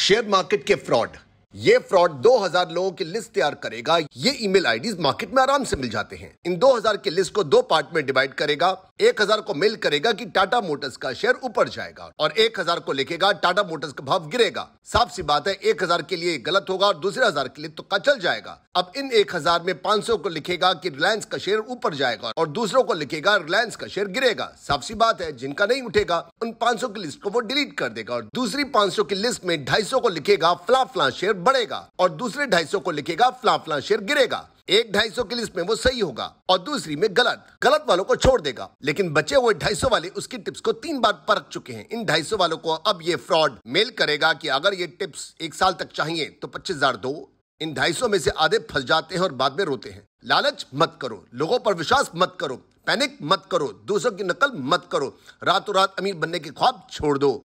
share market के fraud ये fraud 2000 लोगों की लिस्ट तैयार करेगा ये ईमेल आईडीज मार्केट में आराम से मिल जाते हैं इन 2000 की लिस्ट को दो पार्ट में डिवाइड करेगा 1000 को मेल करेगा कि टाटा मोटर्स का शेयर ऊपर जाएगा और 1000 को लिखेगा टाटा मोटर्स का भाव गिरेगा साफ सी बात है एक हजार के लिए गलत होगा और दूसरे हजार के लिए तो कचल जाएगा अब इन एक हजार में पांच सौ को लिखेगा कि रिलायंस का शेयर ऊपर जाएगा और दूसरों को लिखेगा रिलायंस का शेयर गिरेगा साफ सी बात है जिनका नहीं उठेगा उन पांच सौ की लिस्ट को वो डिलीट कर देगा और दूसरी पांच सौ की लिस्ट में ढाई सौ को लिखेगा फ्ला फ्ला शेयर बढ़ेगा और दूसरे ढाई सौ को लिखेगा फ्ला फ्ला शेयर गिरेगा एक ढाई सौ की लिस्ट में वो सही होगा और दूसरी में गलत गलत वालों को छोड़ देगा लेकिन बचे हुए ढाई सौ वाले उसकी टिप्स को तीन बार परख चुके हैं इन ढाई सौ वालों को अब ये फ्रॉड मेल करेगा कि अगर ये टिप्स एक साल तक चाहिए तो पच्चीस हजार दो इन ढाई सौ में से आधे फंस जाते हैं और बाद में रोते हैं लालच मत करो लोगों पर विश्वास मत करो पैनिक मत करो दूसरों की नकल मत करो रातों रात अमीर बनने के ख्वाब छोड़ दो